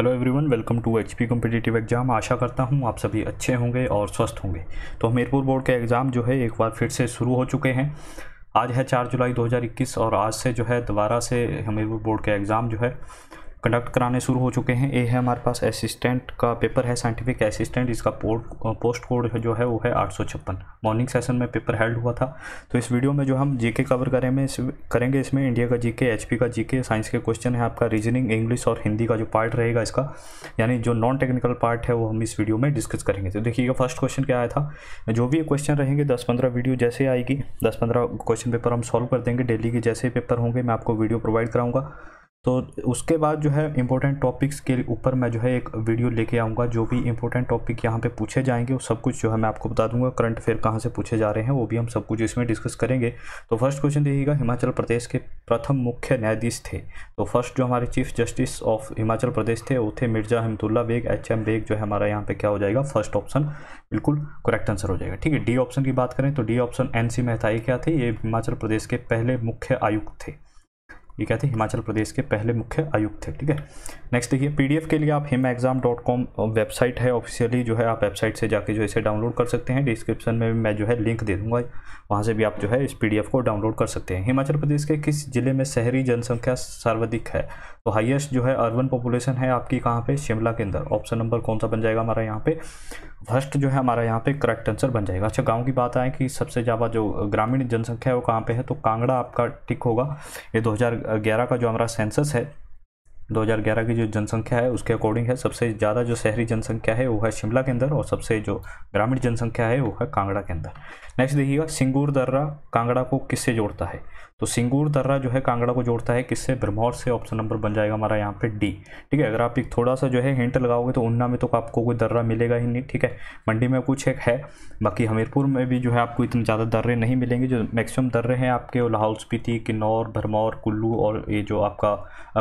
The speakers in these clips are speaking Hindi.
Hello everyone welcome to HP competitive exam आशा करता हूँ आप सभी अच्छे होंगे और स्वस्थ होंगे तो हमीरपुर बोर्ड के एग्ज़ाम जो है एक बार फिर से शुरू हो चुके हैं आज है चार जुलाई 2021 और आज से जो है दोबारा से हमीरपुर बोर्ड के एग्ज़ाम जो है कंडक्ट कराने शुरू हो चुके हैं ये है हमारे पास असिस्टेंट का पेपर है साइंटिफिक असिस्टेंट इसका पोस्ट कोड जो है वो है आठ मॉर्निंग सेशन में पेपर हेल्ड हुआ था तो इस वीडियो में जो हम जीके कवर करें इस, करेंगे इसमें इंडिया का जीके एचपी का जीके साइंस के क्वेश्चन है आपका रीजनिंग इंग्लिश और हिंदी का जो पार्ट रहेगा इसका यानी जो नॉन टेक्निकल पार्ट है वो हम इस वीडियो में डिस्कस करेंगे तो देखिएगा फर्स्ट क्वेश्चन क्या आया था जो भी क्वेश्चन रहेंगे दस पंद्रह वीडियो जैसे आएगी दस पंद्रह क्वेश्चन पेपर हम सॉल्व कर देंगे डेली के जैसे पेपर होंगे मैं आपको वीडियो प्रोवाइड कराऊंगा तो उसके बाद जो है इम्पोर्टेंट टॉपिक्स के ऊपर मैं जो है एक वीडियो लेके आऊँगा जो भी इम्पोर्टेंट टॉपिक यहाँ पे पूछे जाएंगे वो सब कुछ जो है मैं आपको बता दूंगा करंट अफेयर कहाँ से पूछे जा रहे हैं वो भी हम सब कुछ इसमें डिस्कस करेंगे तो फर्स्ट क्वेश्चन देखिएगा हिमाचल प्रदेश के प्रथम मुख्य न्यायाधीश थे तो फर्स्ट जो हमारे chief justice of Himachal Pradesh थे वो थे मिर्जा हमतुल्ला बेग एच एम बेग जो है हमारा यहाँ पर क्या हो जाएगा फर्स्ट ऑप्शन बिल्कुल करेक्ट आंसर हो जाएगा ठीक है डी ऑप्शन की बात करें तो डी ऑप्शन एन सी मेहताई क्या थे ये हिमाचल प्रदेश के पहले मुख्य आयुक्त थे ये क्या थे हिमाचल प्रदेश के पहले मुख्य आयुक्त थे ठीक है नेक्स्ट देखिए पीडीएफ के लिए आप Him exam dot com website है ऑफिशियली जो है आप वेबसाइट से जाके जो इसे डाउनलोड कर सकते हैं डिस्क्रिप्शन में मैं जो है लिंक दे दूंगा वहाँ से भी आप जो है इस पी को डाउनलोड कर सकते हैं हिमाचल प्रदेश के किस जिले में शहरी जनसंख्या सर्वाधिक है तो हाइएस्ट जो है अर्बन पॉपुलेशन है आपकी कहाँ पर शिमला के अंदर ऑप्शन नंबर कौन सा बन जाएगा हमारा यहाँ पे फर्स्ट जो है हमारा यहाँ पे करेक्ट आंसर बन जाएगा अच्छा गांव की बात आए कि सबसे ज़्यादा जो ग्रामीण जनसंख्या है वो कहाँ पे है तो कांगड़ा आपका टिक होगा ये 2011 का जो हमारा सेंसस है 2011 की जो जनसंख्या है उसके अकॉर्डिंग है सबसे ज़्यादा जो शहरी जनसंख्या है वो है शिमला के अंदर और सबसे जो ग्रामीण जनसंख्या है वो है कांगड़ा के अंदर नेक्स्ट देखिएगा सिंगूर दर्रा कांगड़ा को किससे जोड़ता है तो सिंगूर दर्रा जो है कांगड़ा को जोड़ता है किससे ब्रह्मौर से ऑप्शन नंबर बन जाएगा हमारा यहाँ पे डी ठीक है अगर आप एक थोड़ा सा जो है हिंट लगाओगे तो उन्ना में तो आपको कोई दर्रा मिलेगा ही नहीं ठीक है मंडी में कुछ एक है बाकी हमीरपुर में भी जो है आपको इतने ज़्यादा दर्रे नहीं मिलेंगे जो मैक्सिमम दर्रे हैं आपके लाहौल स्पीति किन्नौर भरमौर कुल्लू और ये जो आपका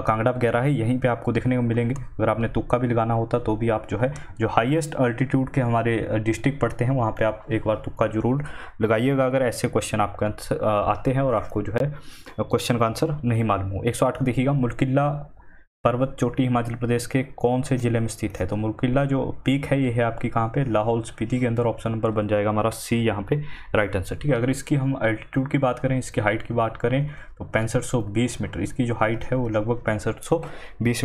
कांगड़ा वगैरह है यहीं पर आपको देखने को मिलेंगे अगर आपने तुक्का भी लगाना होता तो भी आप जो है जो हाइएस्ट अल्टीट्यूड के हमारे डिस्ट्रिक्ट पड़ते हैं वहाँ पर आप एक बार तुक्का जरूर लगाइएगा अगर ऐसे क्वेश्चन आपके आते हैं और आपको जो है क्वेश्चन का आंसर नहीं मालूम हो 108 को देखिएगा मुल्किला पर्वत चोटी हिमाचल प्रदेश के कौन से ज़िले में स्थित है तो मुल्किला जो पीक है ये है आपकी कहाँ पे लाहौल स्पीति के अंदर ऑप्शन नंबर बन जाएगा हमारा सी यहाँ पे राइट आंसर ठीक है अगर इसकी हम एल्टीट्यूड की बात करें इसकी हाइट की बात करें तो पैंसठ मीटर इसकी जो हाइट है वो लगभग पैंसठ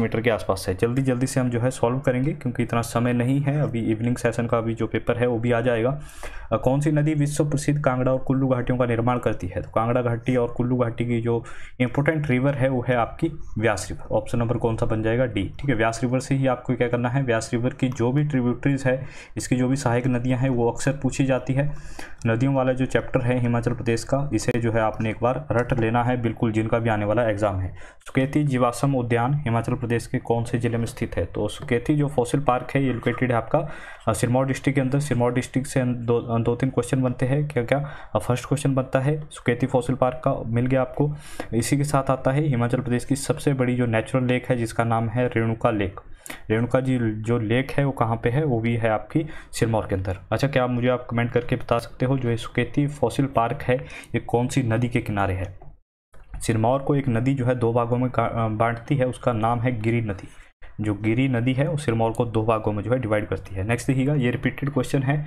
मीटर के आसपास है जल्दी जल्दी से हम जो है सॉल्व करेंगे क्योंकि इतना समय नहीं है अभी इवनिंग सेशन का अभी जो पेपर है वो भी आ जाएगा कौन सी नदी विश्व प्रसिद्ध कांगड़ा और कुल्लू घाटियों का निर्माण करती है तो कांगड़ा घाटी और कुल्लू घाटी की जो इंपॉर्टेंट रिवर है वो है आपकी व्यास रिवर ऑप्शन नंबर कौन सा बन जाएगा डी ठीक है व्यास रिवर से ही आपको क्या करना है व्यास रिवर की जो भी ट्रिब्यूटरीज है इसकी जो भी सहायक नदियाँ हैं वो अक्सर पूछी जाती है नदियों वाला जो चैप्टर है हिमाचल प्रदेश का इसे जो है आपने एक बार रट लेना है बिल्कुल जिनका भी आने वाला एग्जाम है सुकेती जीवाश्म उद्यान हिमाचल प्रदेश के कौन से जिले में स्थित है तो सुकेती जो फॉसिल पार्क है ये लोकेटेड है आपका सिरमौर डिस्ट्रिक्ट के अंदर सिरमौर डिस्ट्रिक्ट से दो दो तीन क्वेश्चन बनते हैं क्या क्या फर्स्ट क्वेश्चन बनता है सुकेती फॉसिल पार्क का मिल गया आपको इसी के साथ आता है हिमाचल प्रदेश की सबसे बड़ी जो नेचुरल लेक है जिसका नाम है रेणुका लेक रेणुका जी जो लेक है वो कहाँ पे है वो भी है आपकी सिरमौर के अंदर अच्छा क्या आप मुझे आप कमेंट करके बता सकते हो जो ये सुकेती फॉसिल पार्क है ये कौन सी नदी के किनारे है सिरमौर को एक नदी जो है दो भागों में बांटती है उसका नाम है गिरी नदी जो गिरी नदी है वो सिरमौर को दो भागों में जो है डिवाइड करती है नेक्स्ट देखिएगा ये रिपीटेड क्वेश्चन है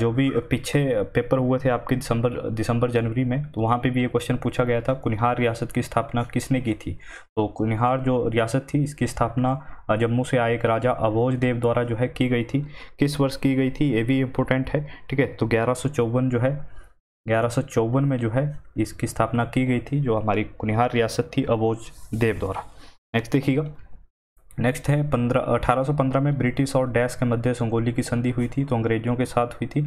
जो भी पीछे पेपर हुए थे आपके दिसंबर दिसंबर जनवरी में तो वहाँ पे भी ये क्वेश्चन पूछा गया था कुनिहार रियासत की स्थापना किसने की थी तो कुनिहार जो रियासत थी इसकी स्थापना जम्मू से आए एक राजा अवोज देव द्वारा जो है की गई थी किस वर्ष की गई थी ये भी इम्पोर्टेंट है ठीक है तो ग्यारह जो है ग्यारह में जो है इसकी स्थापना की गई थी जो हमारी कुनिहार रियासत थी अबोज देव द्वारा नेक्स्ट देखिएगा नेक्स्ट है पंद्रह पंद्रह में ब्रिटिश और डैश के मध्य संगोली की संधि हुई थी तो अंग्रेजों के साथ हुई थी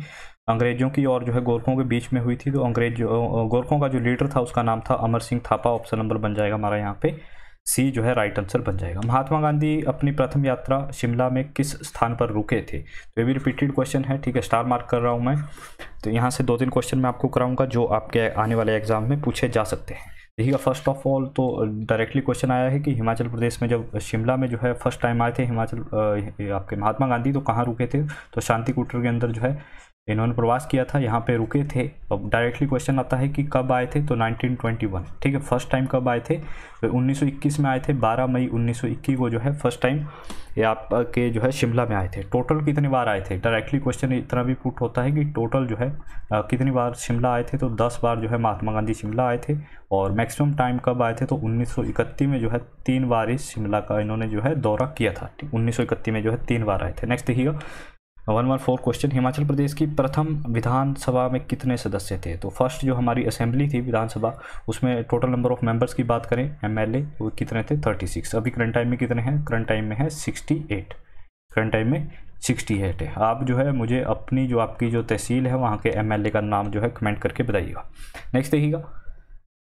अंग्रेजों की और जो है गोरखों के बीच में हुई थी तो अंग्रेज गोरखों का जो लीडर था उसका नाम था अमर सिंह थापा ऑप्शन नंबर बन जाएगा हमारा यहाँ पे सी जो है राइट आंसर बन जाएगा महात्मा गांधी अपनी प्रथम यात्रा शिमला में किस स्थान पर रुके थे तो ये भी रिपीटेड क्वेश्चन है ठीक है स्टार मार्क कर रहा हूँ मैं तो यहाँ से दो तीन क्वेश्चन मैं आपको कराऊंगा जो आपके आने वाले एग्जाम में पूछे जा सकते हैं देखिएगा फर्स्ट ऑफ ऑल तो डायरेक्टली क्वेश्चन आया है कि हिमाचल प्रदेश में जब शिमला में जो है फर्स्ट टाइम आए थे हिमाचल आपके महात्मा गांधी तो कहाँ रुके थे तो शांति कुटर के अंदर जो है इन्होंने प्रवास किया था यहाँ पे रुके थे अब डायरेक्टली क्वेश्चन आता है कि कब आए थे तो 1921 ठीक है फर्स्ट टाइम कब आए थे तो 1921 में आए थे 12 मई 1921 को जो है फर्स्ट टाइम ये आपके जो है शिमला में आए थे टोटल कितनी बार आए थे डायरेक्टली क्वेश्चन इतना भी पुट होता है कि टोटल जो है आ, कितनी बार शिमला आए थे तो दस बार जो है महात्मा गांधी शिमला आए थे और मैक्सिमम टाइम कब आए थे तो उन्नीस में जो है तीन बार इस शिमला का इन्होंने जो है दौरा किया था ठीक उन्नीस में जो है तीन बार आए थे नेक्स्ट देखिएगा one one four question Himachal Pradesh की प्रथम विधानसभा में कितने सदस्य थे तो फर्स्ट जो हमारी असेंबली थी विधानसभा उसमें टोटल नंबर ऑफ मेंबर्स की बात करें एमएलए वो कितने थे 36 अभी करंट टाइम में कितने हैं करंट टाइम में है 68 करंट टाइम में 68 है आप जो है मुझे अपनी जो आपकी जो तहसील है वहाँ के एम का नाम जो है कमेंट करके बताइएगा नेक्स्ट देखिएगा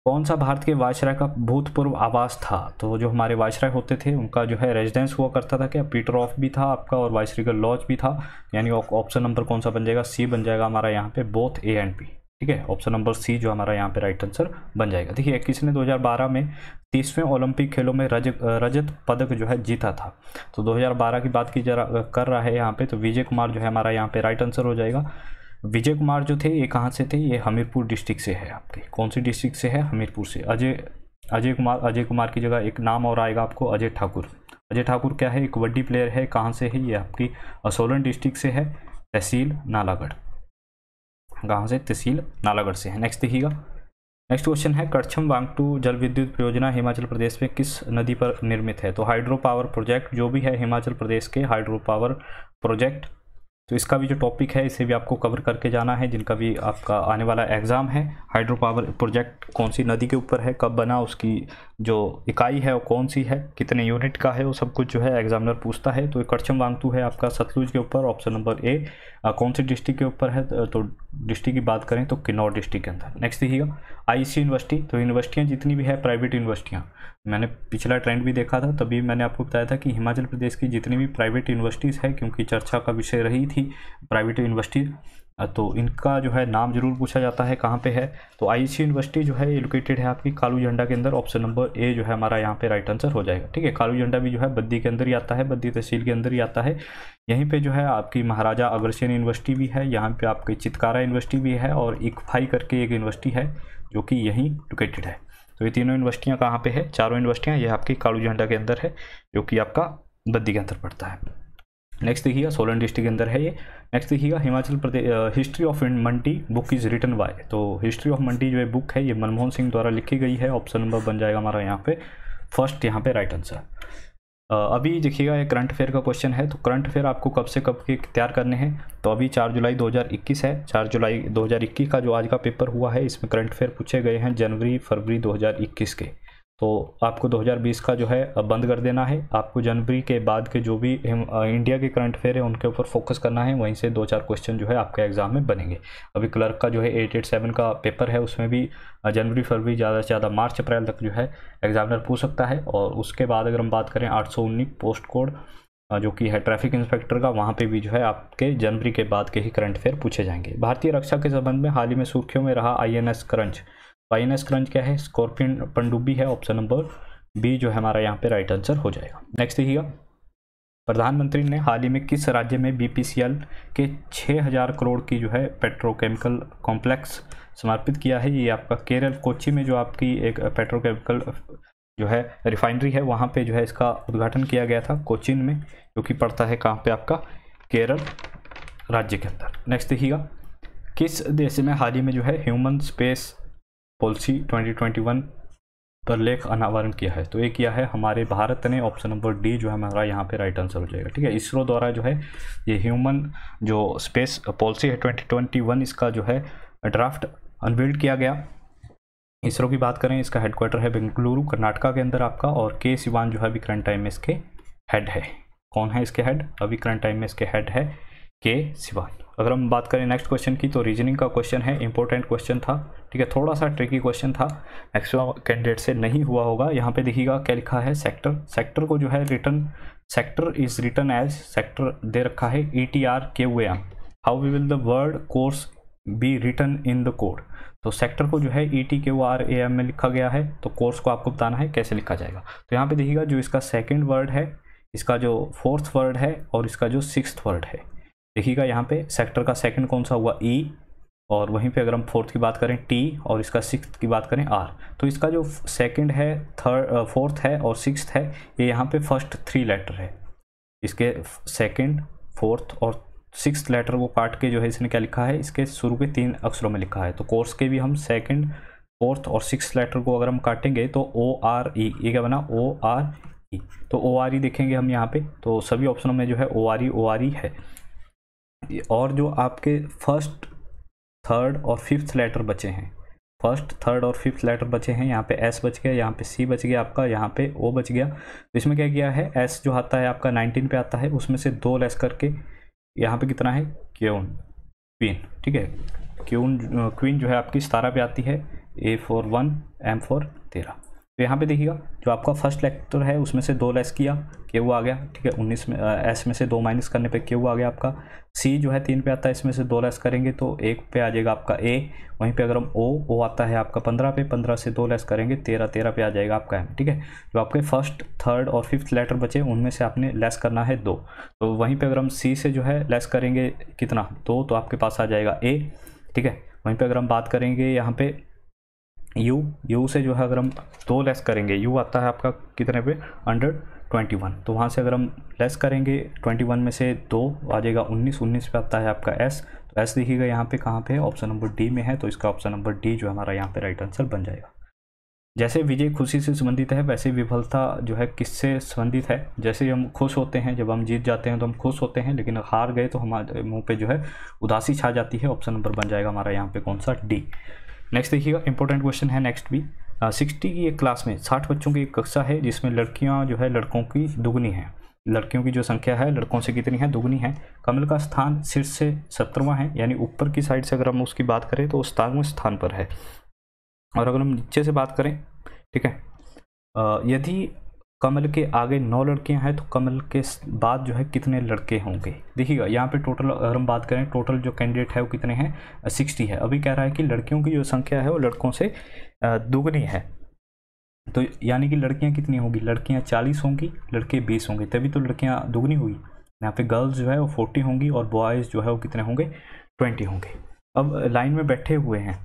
कौन सा भारत के वायसराय का भूतपूर्व आवास था तो जो हमारे वायसराय होते थे उनका जो है रेजिडेंस हुआ करता था क्या पीटर ऑफ भी था आपका और वायसराय का लॉज भी था यानी ऑप्शन नंबर कौन सा बन जाएगा सी बन जाएगा हमारा यहाँ पे बोथ ए एंड बी ठीक है ऑप्शन नंबर सी जो हमारा यहाँ पे राइट आंसर बन जाएगा देखिए ने दो में तीसवें ओलंपिक खेलों में रज रजत पदक जो है जीता था तो दो की बात की जा कर रहा है यहाँ पे तो विजय कुमार जो है हमारा यहाँ पे राइट आंसर हो जाएगा विजय कुमार जो थे ये कहाँ से थे ये हमीरपुर डिस्ट्रिक्ट से है आपके कौन सी डिस्ट्रिक्ट से है हमीरपुर से अजय अजय कुमार अजय कुमार की जगह एक नाम और आएगा आपको अजय ठाकुर अजय ठाकुर क्या है एक कबड्डी प्लेयर है कहाँ से है ये आपकी असोलन डिस्ट्रिक्ट से है तहसील नालागढ़ कहाँ से तहसील नालागढ़ से है नेक्स्ट देखिएगा नेक्स्ट क्वेश्चन है कड़छम वांगटू जल विद्युत परियोजना हिमाचल प्रदेश में किस नदी पर निर्मित है तो हाइड्रो पावर प्रोजेक्ट जो भी है हिमाचल प्रदेश के हाइड्रो पावर प्रोजेक्ट तो इसका भी जो टॉपिक है इसे भी आपको कवर करके जाना है जिनका भी आपका आने वाला एग्ज़ाम है हाइड्रो पावर प्रोजेक्ट कौन सी नदी के ऊपर है कब बना उसकी जो इकाई है वो कौन सी है कितने यूनिट का है वो सब कुछ जो है एग्जामिनर पूछता है तो करछम वांगतू है आपका सतलुज के ऊपर ऑप्शन नंबर ए कौन सी डिस्ट्रिक्ट के ऊपर है तो डिस्ट्रिक्ट की बात करें तो किन्नौर डिस्ट्रिक्ट के अंदर नेक्स्ट देखिएगा आईसी यूनिवर्सिटी तो यूनिवर्सिटियाँ जितनी भी है प्राइवेट यूनिवर्सिटियाँ मैंने पिछला ट्रेंड भी देखा था तभी मैंने आपको बताया था कि हिमाचल प्रदेश की जितनी भी प्राइवेट यूनिवर्सिटीज़ है क्योंकि चर्चा का विषय रही थी प्राइवेट यूनिवर्सिटीज़ तो इनका जो है नाम जरूर पूछा जाता है कहाँ पे है तो आई यूनिवर्सिटी जो है ये लोकेटेड है आपकी कालू झंडा के अंदर ऑप्शन नंबर ए जो है हमारा यहाँ पे राइट आंसर हो जाएगा ठीक है कालू झंडा भी जो है बद्दी के अंदर ही आता है बद्दी तहसील के अंदर ही आता है यहीं पे जो है आपकी महाराजा अग्रसेन यूनिवर्सिटी भी है यहाँ पर आपकी चितकारा यूनिवर्सिटी भी है और इकफाई करके एक यूनिवर्सिटी है जो कि यहीं लोकेटेड है तो ये तीनों यूनिवर्सिटियाँ कहाँ पर है चारों यूनिवर्सिटियाँ ये आपकी कालू झंडा के अंदर है जो कि आपका बद्दी के अंदर पड़ता है नेक्स्ट देखिएगा सोलन डिस्ट्रिक्ट के अंदर है ये नेक्स्ट देखिएगा Himachal Pradesh history of Mandi book is written by तो हिस्ट्री ऑफ मंडी जो है बुक है ये मनमोहन सिंह द्वारा लिखी गई है ऑप्शन नंबर बन जाएगा हमारा यहाँ पे फर्स्ट यहाँ पे राइट आंसर अभी देखिएगा ये करंट अफेयर का क्वेश्चन है तो करंट अफेयर आपको कब से कब के तैयार करने हैं तो अभी चार जुलाई दो है चार जुलाई दो का जो आज का पेपर हुआ है इसमें करंट अफेयर पूछे गए हैं जनवरी फरवरी दो के तो आपको 2020 का जो है बंद कर देना है आपको जनवरी के बाद के जो भी इंडिया के करंट अफेयर है उनके ऊपर फोकस करना है वहीं से दो चार क्वेश्चन जो है आपके एग्जाम में बनेंगे अभी क्लर्क का जो है एट एट सेवन का पेपर है उसमें भी जनवरी फरवरी ज़्यादा से ज़्यादा मार्च अप्रैल तक जो है एग्जामिनर पूछ सकता है और उसके बाद अगर हम बात करें आठ पोस्ट कोड जो कि है ट्रैफिक इंस्पेक्टर का वहाँ पे भी जो है आपके जनवरी के बाद के ही करंट अफेयर पूछे जाएंगे भारतीय रक्षा के संबंध में हाल ही में सुर्खियों में रहा आईएनएस करंच पाइनस क्रंज क्या है स्कॉर्पियन पंडुब्बी है ऑप्शन नंबर बी जो है हमारा यहाँ पे राइट आंसर हो जाएगा नेक्स्ट देखिएगा प्रधानमंत्री ने हाल ही में किस राज्य में बीपीसीएल के 6000 करोड़ की जो है पेट्रोकेमिकल कॉम्प्लेक्स समर्पित किया है ये आपका केरल कोची में जो आपकी एक पेट्रोकेमिकल जो है रिफाइनरी है वहाँ पे जो है इसका उद्घाटन किया गया था कोचिन में जो कि पड़ता है कहाँ पे आपका केरल राज्य के अंदर नेक्स्ट देखिएगा किस देश में हाल ही में जो है ह्यूमन स्पेस पॉलिसी 2021 पर लेख अनावरण किया है तो ये किया है हमारे भारत ने ऑप्शन नंबर डी जो है हमारा यहाँ पे राइट आंसर हो जाएगा ठीक है इसरो द्वारा जो है ये ह्यूमन जो स्पेस पॉलिसी है 2021 इसका जो है ड्राफ्ट अनबिल्ड किया गया इसरो की बात करें इसका हेडक्वार्टर है बेंगलुरु कर्नाटका के अंदर आपका और के सिवान जो है अभी करंट टाइम में इसके हेड है कौन है इसके हेड अभी करंट टाइम में इसके हेड है के सिवाय अगर हम बात करें नेक्स्ट क्वेश्चन की तो रीजनिंग का क्वेश्चन है इंपॉर्टेंट क्वेश्चन था ठीक है थोड़ा सा ट्रिकी क्वेश्चन था मैक्सिमम कैंडिडेट से नहीं हुआ होगा यहाँ पे देखिएगा क्या लिखा है सेक्टर सेक्टर को जो है return sector is return as sector दे रखा है ई टी आर के वे M how we will the word course be return in the code तो सेक्टर को जो है ई टी के ओ आर ए एम में लिखा गया है तो कोर्स को आपको बताना है कैसे लिखा जाएगा तो यहाँ पे देखिएगा जो इसका सेकेंड वर्ड है इसका जो फोर्थ वर्ड है और इसका जो सिक्स वर्ड है देखिएगा यहाँ पे सेक्टर का सेकंड कौन सा हुआ ई e. और वहीं पे अगर हम फोर्थ की बात करें टी और इसका सिक्स की बात करें आर तो इसका जो सेकंड है थर्ड फोर्थ है और सिक्स है ये यहाँ पे फर्स्ट थ्री लेटर है इसके सेकंड फोर्थ और सिक्स लेटर को काट के जो है इसने क्या लिखा है इसके शुरू के तीन अक्षरों में लिखा है तो कोर्स के भी हम सेकेंड फोर्थ और सिक्स लेटर को अगर हम काटेंगे तो ओ आर ई ये क्या बना ओ आर ई तो ओ आर ई देखेंगे हम यहाँ पर तो सभी ऑप्शनों में जो है O R E O R E है और जो आपके फर्स्ट थर्ड और फिफ्थ लेटर बचे हैं फर्स्ट थर्ड और फिफ्थ लेटर बचे हैं यहाँ पे एस बच गया यहाँ पे सी बच गया आपका यहाँ पे ओ बच गया तो इसमें क्या किया है एस जो आता है आपका नाइनटीन पे आता है उसमें से दो लेस करके यहाँ पे कितना है क्यून क्वीन ठीक है क्यून क्वीन जो है आपकी सतारह पे आती है A four one M four तेरह तो यहाँ पे देखिएगा जो आपका फर्स्ट लेक्टर है उसमें से दो लेस किया के वो आ गया ठीक है उन्नीस में एस में से दो माइनस करने पे के वो आ गया आपका सी जो है तीन पे आता है इसमें से दो लेस करेंगे तो एक पे आ जाएगा आपका ए वहीं पे अगर हम ओ ओ आता है आपका पंद्रह पे पंद्रह से दो लेस करेंगे तेरह तेरह पे आ जाएगा आपका एम ठीक है जो आपके फर्स्ट थर्ड और फिफ्थ लेटर बचे उनमें से आपने लेस करना है दो तो वहीं पर अगर हम सी से जो है लेस करेंगे कितना दो तो आपके पास आ जाएगा ए ठीक है वहीं पर अगर हम बात करेंगे यहाँ पर यू यू से जो है अगर हम दो लेस करेंगे यू आता है आपका कितने पे अंडर ट्वेंटी वन तो वहाँ से अगर हम लेस करेंगे ट्वेंटी वन में से दो आ जाएगा उन्नीस उन्नीस पे आता है आपका एस तो एस देखिएगा यहाँ पे कहाँ पे ऑप्शन नंबर डी में है तो इसका ऑप्शन नंबर डी जो हमारा यहाँ पे राइट आंसर बन जाएगा जैसे विजय खुशी से संबंधित है वैसे विफलता जो है किससे संबंधित है जैसे हम खुश होते हैं जब हम जीत जाते हैं तो हम खुश होते हैं लेकिन हार गए तो हमारे मुंह पे जो है उदासी छा जाती है ऑप्शन नंबर बन जाएगा हमारा यहाँ पे कौन सा डी नेक्स्ट देखिएगा इंपॉर्टेंट क्वेश्चन है नेक्स्ट भी सिक्सटी uh, की एक क्लास में साठ बच्चों की एक कक्षा है जिसमें लड़कियाँ जो है लड़कों की दुगनी है लड़कियों की जो संख्या है लड़कों से कितनी है दुगनी है कमल का स्थान सिर से सत्रवा है यानी ऊपर की साइड से अगर हम उसकी बात करें तो सतारवें स्थान पर है और अगर हम नीचे से बात करें ठीक है uh, यदि कमल के आगे नौ लड़कियां हैं तो कमल के बाद जो है कितने लड़के होंगे देखिएगा यहाँ पे टोटल अगर हम बात करें टोटल जो कैंडिडेट है वो कितने हैं सिक्सटी है अभी कह रहा है कि लड़कियों की जो संख्या है वो लड़कों से दोगुनी है तो यानी कि लड़कियाँ कितनी होंगी लड़कियाँ चालीस होंगी लड़के बीस होंगे तभी तो लड़कियाँ दोगुनी होगी यहाँ पे गर्ल्स जो है वो फोर्टी होंगी और बॉयज़ जो है वो कितने होंगे ट्वेंटी होंगे अब लाइन में बैठे हुए हैं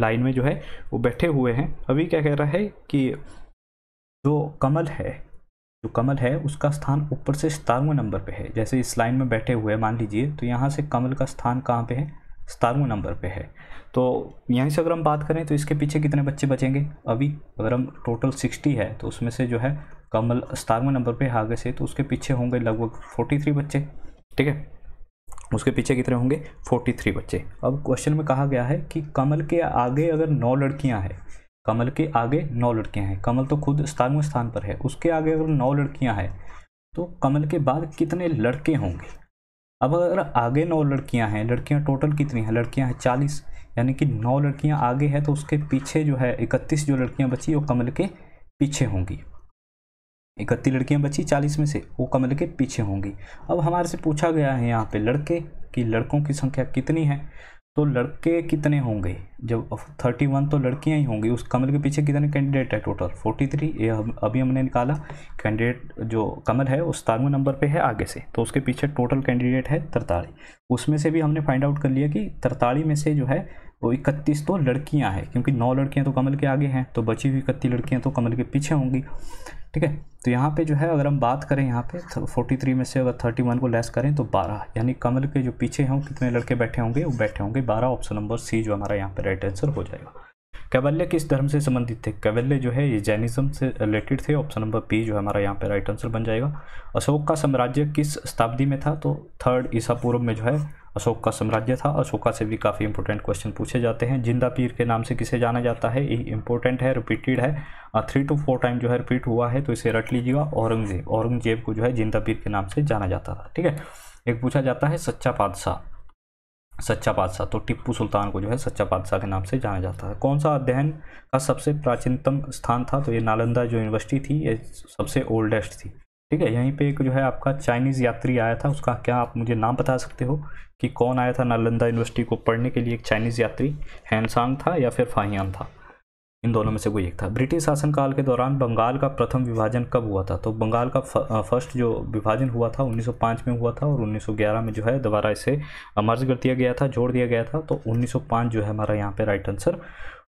लाइन में जो है वो बैठे हुए हैं अभी क्या कह रहा है कि जो कमल है जो कमल है उसका स्थान ऊपर से सतारवें नंबर पे है जैसे इस लाइन में बैठे हुए मान लीजिए तो यहाँ से कमल का स्थान कहाँ पे है सतारवें नंबर पे है तो यहीं से अगर हम बात करें तो इसके पीछे कितने बच्चे बचेंगे अभी अगर हम टोटल सिक्सटी है तो उसमें से जो है कमल सतारवें नंबर पर आगे से तो उसके पीछे होंगे लगभग फोर्टी थ्री बच्चे ठीक है उसके पीछे कितने होंगे फोर्टी थ्री बच्चे अब क्वेश्चन में कहा गया है कि कमल के आगे अगर नौ लड़कियाँ हैं कमल के आगे नौ लड़कियां हैं कमल तो खुद सतारवें स्थान पर है उसके आगे अगर नौ लड़कियां हैं तो कमल के बाद कितने लड़के होंगे अब अगर आगे नौ लड़कियां हैं लड़कियां टोटल कितनी हैं लड़कियां हैं चालीस यानी कि नौ लड़कियां आगे हैं तो उसके पीछे जो है इकतीस जो लड़कियाँ बची वो कमल के पीछे होंगी इकतीस लड़कियाँ बची चालीस में से वो कमल के पीछे होंगी अब हमारे से पूछा गया है यहाँ पर लड़के कि लड़कों की संख्या कितनी है तो लड़के कितने होंगे जब थर्टी वन तो लड़कियां ही होंगी उस कमल के पीछे कितने कैंडिडेट है टोटल फोर्टी थ्री ये अभी हमने निकाला कैंडिडेट जो कमल है वो सतारवें नंबर पे है आगे से तो उसके पीछे टोटल कैंडिडेट है तरताली उसमें से भी हमने फाइंड आउट कर लिया कि तरताली में से जो है वो तो इकतीस तो लड़कियां हैं क्योंकि नौ लड़कियां तो कमल के आगे हैं तो बची हुई इकतीस लड़कियां तो कमल के पीछे होंगी ठीक है तो यहाँ पे जो है अगर हम बात करें यहाँ पे फोर्टी तो थ्री में से अगर थर्टी वन को लेस करें तो बारह यानी कमल के जो पीछे हों कितने लड़के बैठे होंगे वो बैठे होंगे बारह ऑप्शन नंबर सी जो हमारा यहाँ पर राइट आंसर हो जाएगा कैवल्य किस धर्म से संबंधित थे कैवल्य जो है ये जैनिज्म से रिलेटेड थे ऑप्शन नंबर बी जो हमारा यहाँ पे राइट आंसर बन जाएगा अशोक का साम्राज्य किस शताब्दी में था तो थर्ड ईसा पूर्व में जो है अशोक का साम्राज्य था अशोका से भी काफ़ी इंपॉर्टेंट क्वेश्चन पूछे जाते हैं जिंदा पीर के नाम से किसे जाना जाता है ये इंपॉर्टेंट है रिपीटेड है थ्री टू फोर टाइम जो है रिपीट हुआ है तो इसे रट लीजिएगा औरंगजेब औरंगजेब को जो है जिंदा पीर के नाम से जाना जाता था ठीक है एक पूछा जाता है सच्चा पादशाह सच्चा बादशाह तो टिप्पू सुल्तान को जो है सच्चा बादशाह के नाम से जाना जाता है कौन सा अध्ययन का सबसे प्राचीनतम स्थान था तो ये नालंदा जो यूनिवर्सिटी थी ये सबसे ओल्डेस्ट थी ठीक है यहीं पे एक जो है आपका चाइनीज़ यात्री आया था उसका क्या आप मुझे नाम बता सकते हो कि कौन आया था नालंदा यूनिवर्सिटी को पढ़ने के लिए एक चाइनीज़ यात्री हैनसांग था या फिर फाहियान था इन दोनों में से कोई एक था ब्रिटिश शासनकाल के दौरान बंगाल का प्रथम विभाजन कब हुआ था तो बंगाल का फर्स्ट जो विभाजन हुआ था 1905 में हुआ था और 1911 में जो है दोबारा इसे मर्ज कर दिया गया था जोड़ दिया गया था तो 1905 जो है हमारा यहाँ पे राइट आंसर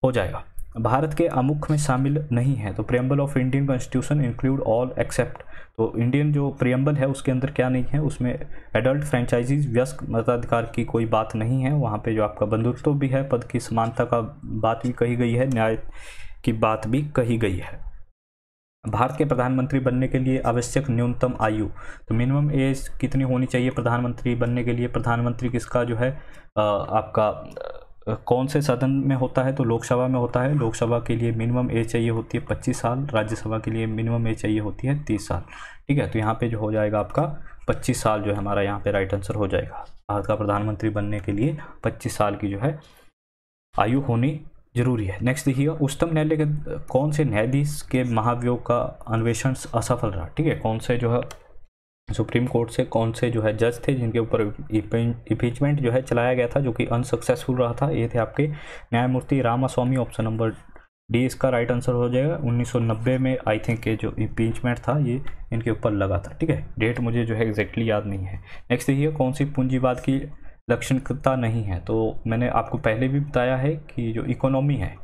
हो जाएगा भारत के अमुख में शामिल नहीं है तो preamble of Indian constitution include all except तो इंडियन जो प्रियम्बल है उसके अंदर क्या नहीं है उसमें एडल्ट फ्रेंचाइजीज व्यस्क मताधिकार की कोई बात नहीं है वहाँ पे जो आपका बंधुत्व भी है पद की समानता का बात भी कही गई है न्याय की बात भी कही गई है भारत के प्रधानमंत्री बनने के लिए आवश्यक न्यूनतम आयु तो मिनिमम एज कितनी होनी चाहिए प्रधानमंत्री बनने के लिए प्रधानमंत्री किसका जो है आपका कौन से सदन में होता है तो लोकसभा में होता है लोकसभा के लिए मिनिमम एज चाहिए होती है पच्चीस साल राज्यसभा के लिए मिनिमम एज चाहिए होती है तीस साल ठीक है तो यहाँ पे जो हो जाएगा आपका पच्चीस साल जो है हमारा यहाँ पे राइट आंसर हो जाएगा भारत का प्रधानमंत्री बनने के लिए पच्चीस साल की जो है आयु होनी जरूरी है नेक्स्ट देखिएगा उच्चतम न्यायालय के कौन से न्यायाधीश के महाभियोग का अन्वेषण असफल रहा ठीक है कौन से जो है सुप्रीम कोर्ट से कौन से जो है जज थे जिनके ऊपर इम्पीचमेंट जो है चलाया गया था जो कि अनसक्सेसफुल रहा था ये थे आपके न्यायमूर्ति रामास्वामी ऑप्शन नंबर डी इसका राइट आंसर हो जाएगा 1990 में आई थिंक ये जो इम्पीचमेंट था ये इनके ऊपर लगा था ठीक है डेट मुझे जो है एग्जैक्टली याद नहीं है नेक्स्ट देखिए कौन सी पूंजीवाद की लक्षणता नहीं है तो मैंने आपको पहले भी बताया है कि जो इकोनॉमी है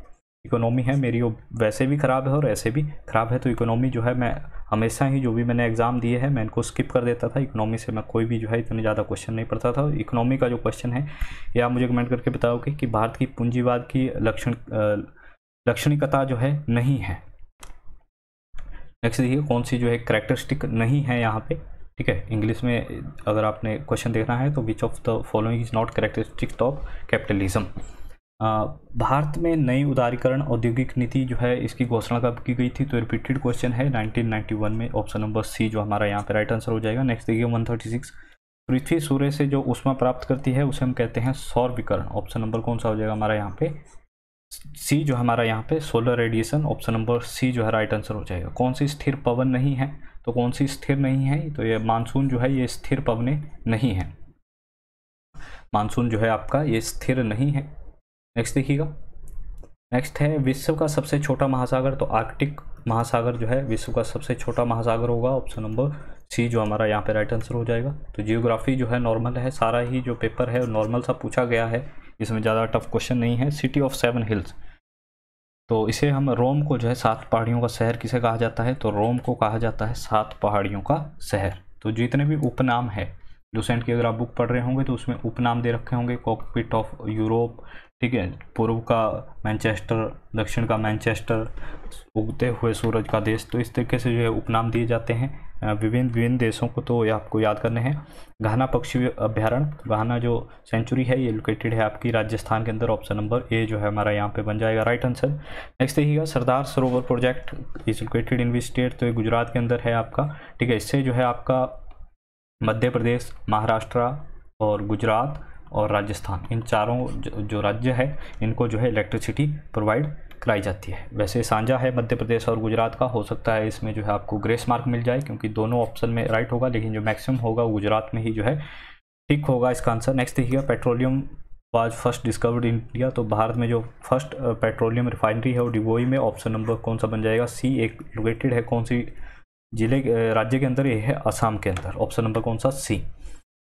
इकोनॉमी है मेरी वो वैसे भी ख़राब है और ऐसे भी ख़राब है तो इकोनॉमी जो है मैं हमेशा ही जो भी मैंने एग्ज़ाम दिए हैं मैं इनको स्किप कर देता था इकोनॉमी से मैं कोई भी जो है इतने ज़्यादा क्वेश्चन नहीं पढ़ता था इकोनॉमी का जो क्वेश्चन है या आप मुझे कमेंट करके बताओगे कि भारत की पूंजीवाद की लक्षण लक्षणिकता जो है नहीं है नेक्स्ट देखिए कौन सी जो है करेक्टरिस्टिक नहीं है यहाँ पर ठीक है इंग्लिश में अगर आपने क्वेश्चन देखना है तो which of the following is not characteristic of capitalism Bharat में नई उदारीकरण औद्योगिक नीति जो है इसकी घोषणा कब की गई थी तो रिपीटेड क्वेश्चन है 1991 में ऑप्शन नंबर सी जो हमारा यहाँ पे राइट आंसर हो जाएगा नेक्स्ट देखिए 136 पृथ्वी सूर्य से जो उष्मा प्राप्त करती है उसे हम कहते हैं सौर विकरण ऑप्शन नंबर कौन सा हो जाएगा हमारा यहाँ पे सी जो हमारा यहाँ पे solar radiation option number C जो है राइट आंसर हो जाएगा कौन सी स्थिर पवन नहीं है तो कौन सी स्थिर नहीं है तो ये मानसून जो है ये स्थिर पवने नहीं है मानसून जो है आपका ये स्थिर नहीं है नेक्स्ट देखिएगा नेक्स्ट है विश्व का सबसे छोटा महासागर तो आर्कटिक महासागर जो है विश्व का सबसे छोटा महासागर होगा ऑप्शन नंबर सी जो हमारा यहाँ पे राइट आंसर हो जाएगा तो जियोग्राफी जो है नॉर्मल है सारा ही जो पेपर है नॉर्मल सा पूछा गया है इसमें ज़्यादा टफ क्वेश्चन नहीं है सिटी ऑफ सेवन हिल्स तो इसे हम रोम को जो है सात पहाड़ियों का शहर किसे कहा जाता है तो रोम को कहा जाता है सात पहाड़ियों का शहर तो जितने भी उपनाम है लूसेंट की अगर आप बुक पढ़ रहे होंगे तो उसमें उपनाम दे रखे होंगे कॉकपिट ऑफ यूरोप ठीक है पूर्व का मैनचेस्टर दक्षिण का मैनचेस्टर उगते हुए सूरज का देश तो इस तरीके से जो है उपनाम दिए जाते हैं विभिन्न विभिन्न देशों को तो ये आपको याद करने हैं घाना पक्षी अभ्यारण्य घाना जो सेंचुरी है ये लोकेटेड है आपकी राजस्थान के अंदर ऑप्शन नंबर ए जो है हमारा यहाँ पे बन जाएगा राइट आंसर नेक्स्ट देखिएगा Sardar Sarovar project is located in which state तो ये गुजरात के अंदर है आपका ठीक है इससे जो है आपका मध्य प्रदेश महाराष्ट्र और गुजरात और राजस्थान इन चारों जो, जो राज्य है इनको जो है इलेक्ट्रिसिटी प्रोवाइड कराई जाती है वैसे साझा है मध्य प्रदेश और गुजरात का हो सकता है इसमें जो है आपको ग्रेस मार्क मिल जाए क्योंकि दोनों ऑप्शन में राइट होगा लेकिन जो मैक्सिमम होगा वो गुजरात में ही जो है ठीक होगा इसका आंसर नेक्स्ट देखिएगा petroleum was first discovered in India तो भारत में जो फर्स्ट पेट्रोलियम रिफाइनरी है वो डिबोई में ऑप्शन नंबर कौन सा बन जाएगा सी एक लोकेटेड है कौन सी जिले राज्य के अंदर ये है असम के अंदर ऑप्शन नंबर कौन सा सी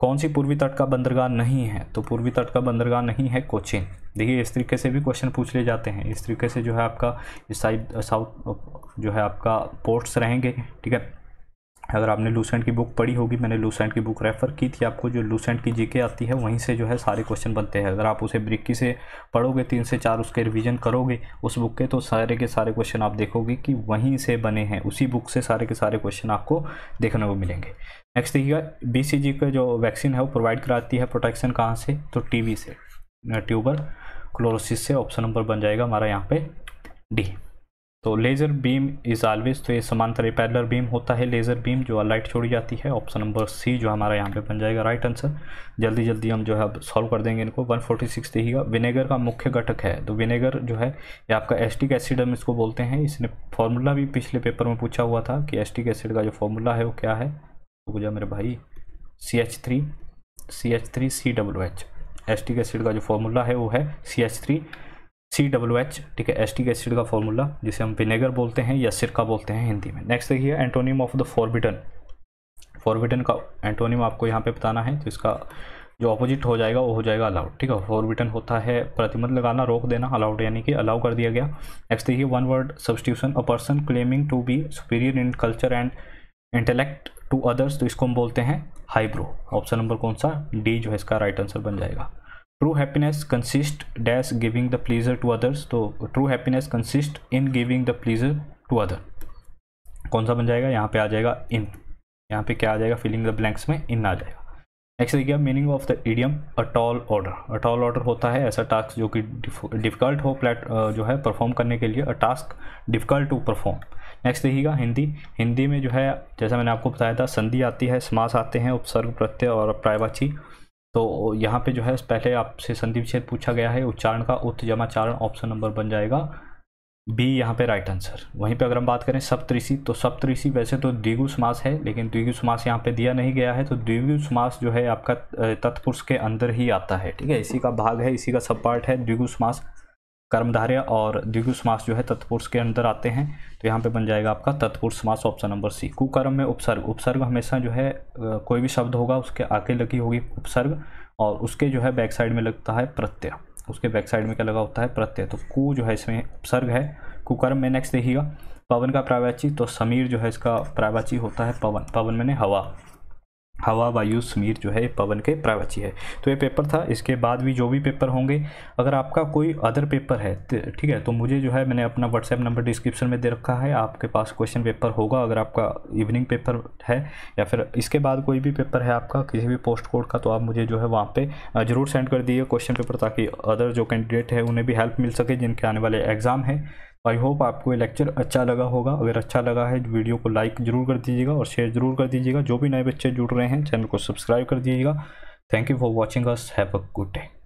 कौन सी पूर्वी तट का बंदरगाह नहीं है तो पूर्वी तट का बंदरगाह नहीं है कोचिन देखिए इस तरीके से भी क्वेश्चन पूछ लिए जाते हैं इस तरीके से जो है आपका साइड साउथ जो है आपका पोर्ट्स रहेंगे ठीक है अगर आपने लूसेंट की बुक पढ़ी होगी मैंने लूसेंट की बुक रेफ़र की थी आपको जो लूसेंट की जीके आती है वहीं से जो है सारे क्वेश्चन बनते हैं अगर आप उसे ब्रिक्की से पढ़ोगे तीन से चार उसके रिवीजन करोगे उस बुक के तो सारे के सारे क्वेश्चन आप देखोगे कि वहीं से बने हैं उसी बुक से सारे के सारे क्वेश्चन आपको देखने को मिलेंगे नेक्स्ट देखिएगा जी का जो वैक्सीन है वो प्रोवाइड कराती है प्रोटेक्शन कहाँ से तो टीबी से ट्यूबर क्लोरोसिस से ऑप्शन नंबर बन जाएगा हमारा यहाँ पे डी तो लेज़र बीम इज़ ऑलवेज तो ये समांतर पैरलर बीम होता है लेज़र बीम जो लाइट छोड़ी जाती है ऑप्शन नंबर सी जो हमारा यहाँ पे बन जाएगा राइट आंसर जल्दी जल्दी हम जो है अब सॉल्व कर देंगे इनको 146 देखिएगा विनेगर का मुख्य घटक है तो विनेगर जो है ये आपका एस्टिक एसिड हम इसको बोलते हैं इसने फॉर्मूला भी पिछले पेपर में पूछा हुआ था कि एस्टिक एसिड का जो फॉर्मूला है वो क्या है हो जा मेरे भाई C H three C H three C W H acetic acid का जो फॉर्मूला है वो है C H three C W H ठीक है एस्टिक एसिड का फॉर्मूला जिसे हम विनेगर बोलते हैं या सिरका बोलते हैं हिंदी में नेक्स्ट देखिए antonym of the forbidden forbidden का एंटोनियम आपको यहाँ पे बताना है तो इसका जो ऑपोजिट हो जाएगा वो हो जाएगा अलाउड ठीक है फॉरबिटन होता है प्रतिबंध लगाना रोक देना अलाउड यानी कि अलाउ कर दिया गया नेक्स्ट देखिए one word substitution a person claiming to be superior in culture and intellect to others तो इसको हम बोलते हैं हाईब्रो ऑप्शन नंबर कौन सा डी जो है इसका राइट आंसर बन जाएगा true happiness consist dash giving the pleasure to others तो true happiness consist in giving the pleasure to other कौन सा बन जाएगा यहाँ पे आ जाएगा इन यहाँ पे क्या आ जाएगा फिलिंग द ब्लैंक्स में इन आ जाएगा नेक्स्ट देखिए meaning of the idiom a tall order a tall order होता है ऐसा टास्क जो कि डिफिकल्ट हो प्लेट जो है परफॉर्म करने के लिए a task difficult to perform next देखिएगा हिंदी हिंदी में जो है जैसा मैंने आपको बताया था संधि आती है समास आते हैं उपसर्ग प्रत्यय और प्रायवाची तो यहाँ पे जो है पहले आपसे संधि विच्छेद पूछा गया है उच्चारण का उत्त जमाचारण ऑप्शन नंबर बन जाएगा बी यहाँ पे राइट आंसर वहीं पे अगर हम बात करें सप्तऋषि तो सप्तऋषि वैसे तो द्विगु समास है लेकिन द्विगु समास यहाँ पे दिया नहीं गया है तो द्विगु समास जो है आपका तत्पुरुष के अंदर ही आता है ठीक है इसी का भाग है इसी का सब पार्ट है द्विगु समास कर्मधारय और द्विगु समास जो है तत्पुरुष के अंदर आते हैं तो यहाँ पे बन जाएगा आपका तत्पुरुष समास ऑप्शन नंबर सी कुकर्म में उपसर्ग उपसर्ग हमेशा जो है कोई भी शब्द होगा उसके आगे लगी होगी उपसर्ग और उसके जो है बैक साइड में लगता है प्रत्यय उसके बैक साइड में क्या लगा होता है प्रत्यय तो कु जो है इसमें उपसर्ग है कुकर्म में नेक्स्ट देखिएगा पवन का प्रावाची तो समीर जो है इसका प्रावाची होता है पवन पवन मैंने हवा हवा वायु समीर जो है पवन के प्रावची है तो ये पेपर था इसके बाद भी जो भी पेपर होंगे अगर आपका कोई अदर पेपर है ठीक है तो मुझे जो है मैंने अपना व्हाट्सएप नंबर डिस्क्रिप्शन में दे रखा है आपके पास क्वेश्चन पेपर होगा अगर आपका इवनिंग पेपर है या फिर इसके बाद कोई भी पेपर है आपका किसी भी पोस्ट कोड का तो आप मुझे जो है वहाँ पर ज़रूर सेंड कर दिए क्वेश्चन पेपर ताकि अदर जो कैंडिडेट है उन्हें भी हेल्प मिल सके जिनके आने वाले एग्ज़ाम हैं आई होप आपको ये लेक्चर अच्छा लगा होगा अगर अच्छा लगा है वीडियो को लाइक जरूर कर दीजिएगा और शेयर जरूर कर दीजिएगा जो भी नए बच्चे जुड़ रहे हैं चैनल को सब्सक्राइब कर दीजिएगा thank you for watching us have a good day